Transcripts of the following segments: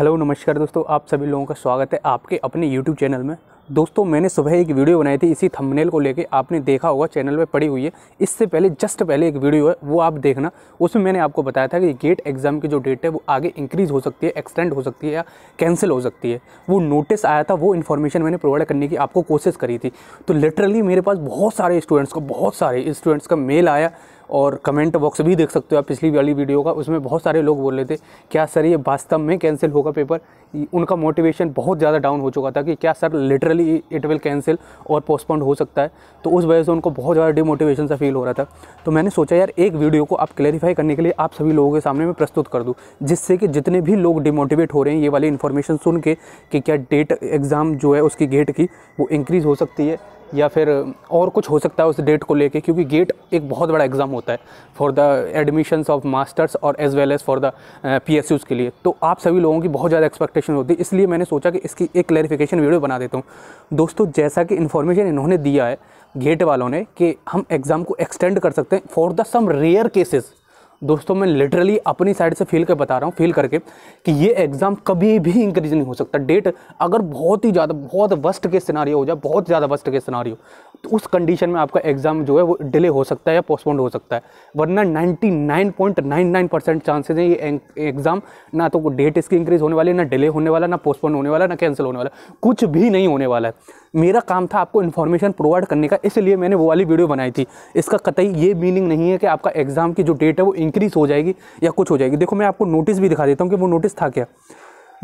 hello नमस्कार दोस्तों आप सभी लोगों का स्वागत है आपके अपने यूट्यूब चैनल में दोस्तों मैंने सुबह एक वीडियो बनाई थी इसी थंबनेल को लेके आपने देखा होगा चैनल पे पड़ी हुई है इससे पहले जस्ट पहले एक वीडियो है वो आप देखना उसमें मैंने आपको बताया था कि गेट एग्ज़ाम की जो डेट है वो आगे इंक्रीज़ हो सकती है एक्सटेंड हो सकती है या कैंसिल हो सकती है वो नोटिस आया था वो इन्फॉर्मेशन मैंने प्रोवाइड करने की आपको कोशिश करी थी तो लिटरली मेरे पास बहुत सारे स्टूडेंट्स को बहुत सारे स्टूडेंट्स का मेल आया और कमेंट बॉक्स भी देख सकते हो आप पिछली वाली वीडियो का उसमें बहुत सारे लोग बोल रहे थे क्या सर ये वास्तव में कैंसिल होगा पेपर उनका मोटिवेशन बहुत ज़्यादा डाउन हो चुका था कि क्या sir literally it will cancel और पोस्टपोन्ड हो सकता है तो उस वजह से उनको बहुत ज़्यादा डिमोटिवेशन सा फील हो रहा था तो मैंने सोचा यार एक वीडियो को आप क्लैरिफाई करने के लिए आप सभी लोगों के सामने मैं प्रस्तुत कर दूँ जिससे कि जितने भी लोग डिमोटिवेट हो रहे हैं ये वाली इन्फॉर्मेशन सुन के कि क्या डेट एग्ज़ाम जो है उसकी गेट की वो इंक्रीज़ हो सकती है या फिर और कुछ हो सकता है उस डेट को लेके क्योंकि गेट एक बहुत बड़ा एग्ज़ाम होता है for the admissions of masters और as well as for the P S Us के लिए तो आप सभी लोगों की बहुत ज़्यादा एक्सपेक्टेशन होती है इसलिए मैंने सोचा कि इसकी एक क्लैरिफिकेशन वीडियो बना देता हूँ दोस्तों जैसा कि इन्फॉर्मेशन इन्होंने दिया है गेट वालों ने कि हम एग्ज़ाम को एक्सटेंड कर सकते हैं for the some rare cases दोस्तों मैं लिटरली अपनी साइड से फील कर बता रहा हूँ फील करके कि ये एग्ज़ाम कभी भी इंक्रीज नहीं हो सकता डेट अगर बहुत ही ज़्यादा बहुत वर्स्ट के सिनारी हो जाए बहुत ज़्यादा वस्ट के सिनारी हो तो उस कंडीशन में आपका एग्ज़ाम जो है वो डिले हो सकता है या पोस्टपोन्ड हो सकता है वरना नाइन परसेंट चांसेज हैं ये एग्ज़ाम ना तो डेट इसकी इंक्रीज़ होने वाली है ना डिले होने वाला ना पोस्टपोन होने वाला ना कैंसिल होने वाला कुछ भी नहीं होने वाला है मेरा काम था आपको इन्फॉर्मेशन प्रोवाइड करने का इसलिए मैंने वो वाली वीडियो बनाई थी इसका कतई ये मीनिंग नहीं है कि आपका एग्ज़ाम की जो डेट है वो इंक्रीज़ हो जाएगी या कुछ हो जाएगी देखो मैं आपको नोटिस भी दिखा देता हूँ कि वो नोटिस था क्या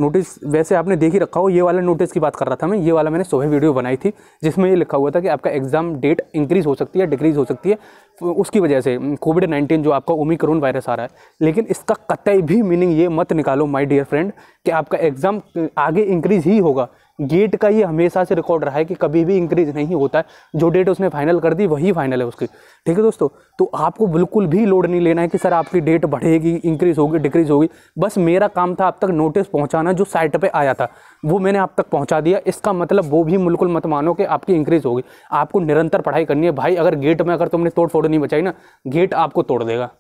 नोटिस वैसे आपने देख ही रखा हो ये वाला नोटिस की बात कर रहा था मैं ये वाला मैंने सुबह वीडियो बनाई थी जिसमें ये लिखा हुआ था कि आपका एग्ज़ाम डेट इंक्रीज़ हो सकती है डिक्रीज़ हो सकती है तो उसकी वजह से कोविड नाइन्टीन जो आपका ओमिक्रोन वायरस आ रहा है लेकिन इसका कतई भी मीनिंग ये मत निकालो माई डियर फ्रेंड कि आपका एग्ज़ाम आगे इंक्रीज़ ही होगा गेट का ये हमेशा से रिकॉर्ड रहा है कि कभी भी इंक्रीज नहीं होता है जो डेट उसने फाइनल कर दी वही फाइनल है उसकी ठीक है दोस्तों तो आपको बिल्कुल भी लोड नहीं लेना है कि सर आपकी डेट बढ़ेगी इंक्रीज़ होगी डिक्रीज़ होगी बस मेरा काम था आप तक नोटिस पहुँचाना जो साइट पर आया था वो मैंने आप तक पहुँचा दिया इसका मतलब वो भी बिल्कुल मत मानो कि आपकी इंक्रीज़ होगी आपको निरंतर पढ़ाई करनी है भाई अगर गेट में अगर तुमने तोड़ फोड़ नहीं बचाई ना गेट आपको तोड़ देगा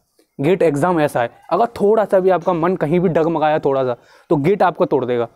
गेट एग्ज़ाम ऐसा है अगर थोड़ा सा भी आपका मन कहीं भी डगमगाया थोड़ा सा तो गेट आपको तोड़ देगा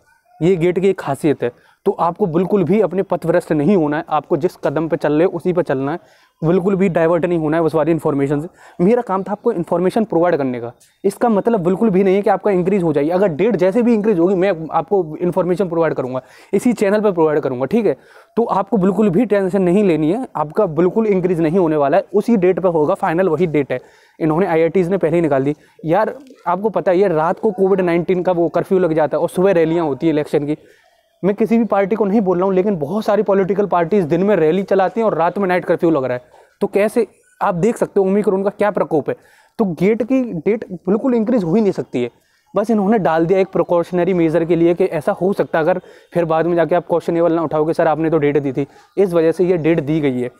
ये गेट की एक खासियत है तो आपको बिल्कुल भी अपने पथभ्रष्ट नहीं होना है आपको जिस कदम पर चल रहे हो उसी पर चलना है बिल्कुल भी डाइवर्ट नहीं होना है उस वाली इन्फॉर्मेशन से मेरा काम था आपको इन्फॉर्मेशन प्रोवाइड करने का इसका मतलब बिल्कुल भी नहीं है कि आपका इंक्रीज़ हो जाएगी अगर डेट जैसे भी इंक्रीज़ होगी मैं आपको इन्फॉर्मेशन प्रोवाइड करूँगा इसी चैनल पर प्रोवाइड करूँगा ठीक है तो आपको बिल्कुल भी टेंशन नहीं लेनी है आपका बिल्कुल इंक्रीज़ नहीं होने वाला है उसी डेट पर होगा फाइनल वही डेट है इन्होंने आई ने पहले ही निकाल दी यार आपको पता है ये रात को कोविड नाइन्टीन का वो कर्फ्यू लग जाता है और सुबह रैलियाँ होती है इलेक्शन की मैं किसी भी पार्टी को नहीं बोल रहा हूँ लेकिन बहुत सारी पॉलिटिकल पार्टीज दिन में रैली चलाती हैं और रात में नाइट कर्फ्यू लग रहा है तो कैसे आप देख सकते हो ओमिक्रोन का क्या प्रकोप है तो गेट की डेट बिल्कुल इंक्रीज हो ही नहीं सकती है बस इन्होंने डाल दिया एक प्रिकॉशनरी मेज़र के लिए कि ऐसा हो सकता अगर फिर बाद में जाके आप क्वेश्चनेबल ना उठाओगे सर आपने तो डेट दी थी इस वजह से ये डेट दी गई है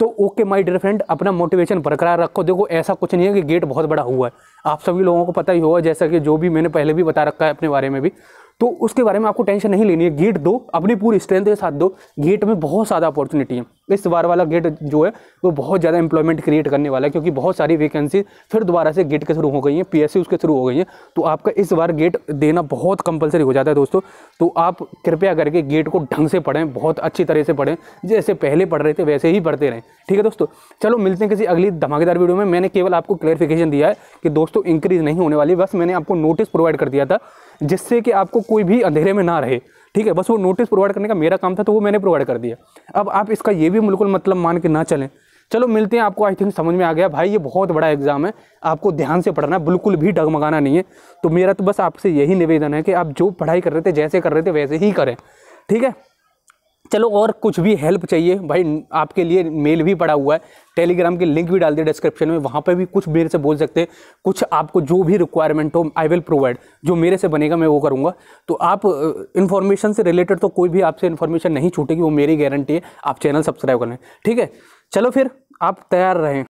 तो ओके माय डियर फ्रेंड अपना मोटिवेशन बरकरार रखो देखो ऐसा कुछ नहीं है कि गेट बहुत बड़ा हुआ है आप सभी लोगों को पता ही होगा जैसा कि जो भी मैंने पहले भी बता रखा है अपने बारे में भी तो उसके बारे में आपको टेंशन नहीं लेनी है गेट दो अपनी पूरी स्ट्रेंथ के साथ दो गेट में बहुत ज़्यादा अपॉर्चुनिटी है इस बार वाला गेट जो है वो बहुत ज़्यादा एम्प्लॉयमेंट क्रिएट करने वाला है क्योंकि बहुत सारी वैकेंसी फिर दोबारा से गेट के थ्रू हो गई हैं पीएससी उसके थ्रू हो गई हैं तो आपका इस बार गेट देना बहुत कंपलसरी हो जाता है दोस्तों तो आप कृपया करके गेट को ढंग से पढ़ें बहुत अच्छी तरह से पढ़ें जैसे पहले पढ़ रहे थे वैसे ही पढ़ते रहें ठीक है दोस्तों चलो मिलते हैं किसी अगली धमाकेदार वीडियो में मैंने केवल आपको क्लैरिफिकेशन दिया है कि दोस्तों इंक्रीज़ नहीं होने वाली बस मैंने आपको नोटिस प्रोवाइड कर दिया था जिससे कि आपको कोई भी अंधेरे में ना रहे ठीक है बस वो नोटिस प्रोवाइड करने का मेरा काम था तो वो मैंने प्रोवाइड कर दिया अब आप इसका ये भी बिल्कुल मतलब मान के ना चलें चलो मिलते हैं आपको आई थिंक समझ में आ गया भाई ये बहुत बड़ा एग्जाम है आपको ध्यान से पढ़ना बिल्कुल भी डगमगाना नहीं है तो मेरा तो बस आपसे यही निवेदन है कि आप जो पढ़ाई कर रहे थे जैसे कर रहे थे वैसे ही करें ठीक है चलो और कुछ भी हेल्प चाहिए भाई आपके लिए मेल भी पड़ा हुआ है टेलीग्राम की लिंक भी डाल दिया डिस्क्रिप्शन में वहाँ पे भी कुछ मेरे से बोल सकते हैं कुछ आपको जो भी रिक्वायरमेंट हो आई विल प्रोवाइड जो मेरे से बनेगा मैं वो करूँगा तो आप इन्फॉर्मेशन से रिलेटेड तो कोई भी आपसे इन्फॉर्मेशन नहीं छूटेगी वो मेरी गारंटी है आप चैनल सब्सक्राइब कर लें ठीक है चलो फिर आप तैयार रहें